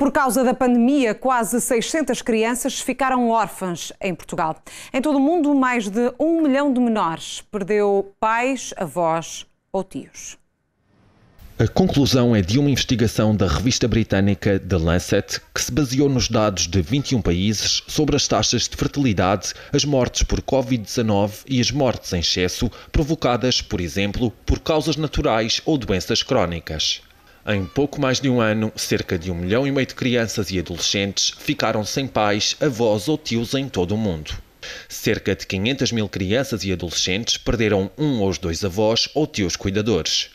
Por causa da pandemia, quase 600 crianças ficaram órfãs em Portugal. Em todo o mundo, mais de um milhão de menores perdeu pais, avós ou tios. A conclusão é de uma investigação da revista britânica The Lancet, que se baseou nos dados de 21 países sobre as taxas de fertilidade, as mortes por Covid-19 e as mortes em excesso, provocadas, por exemplo, por causas naturais ou doenças crónicas. Em pouco mais de um ano, cerca de um milhão e meio de crianças e adolescentes ficaram sem pais, avós ou tios em todo o mundo. Cerca de 500 mil crianças e adolescentes perderam um ou dois avós ou tios cuidadores.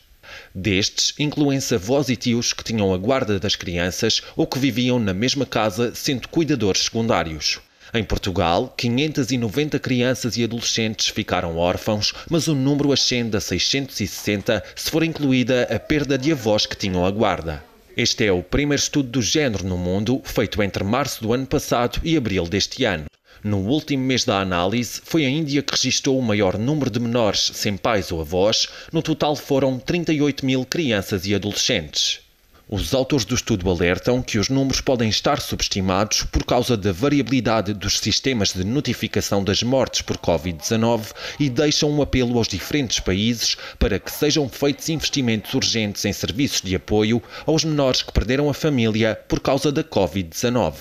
Destes, incluem-se avós e tios que tinham a guarda das crianças ou que viviam na mesma casa sendo cuidadores secundários. Em Portugal, 590 crianças e adolescentes ficaram órfãos, mas o número ascende a 660 se for incluída a perda de avós que tinham a guarda. Este é o primeiro estudo do género no mundo, feito entre março do ano passado e abril deste ano. No último mês da análise, foi a Índia que registrou o maior número de menores sem pais ou avós, no total foram 38 mil crianças e adolescentes. Os autores do estudo alertam que os números podem estar subestimados por causa da variabilidade dos sistemas de notificação das mortes por Covid-19 e deixam um apelo aos diferentes países para que sejam feitos investimentos urgentes em serviços de apoio aos menores que perderam a família por causa da Covid-19.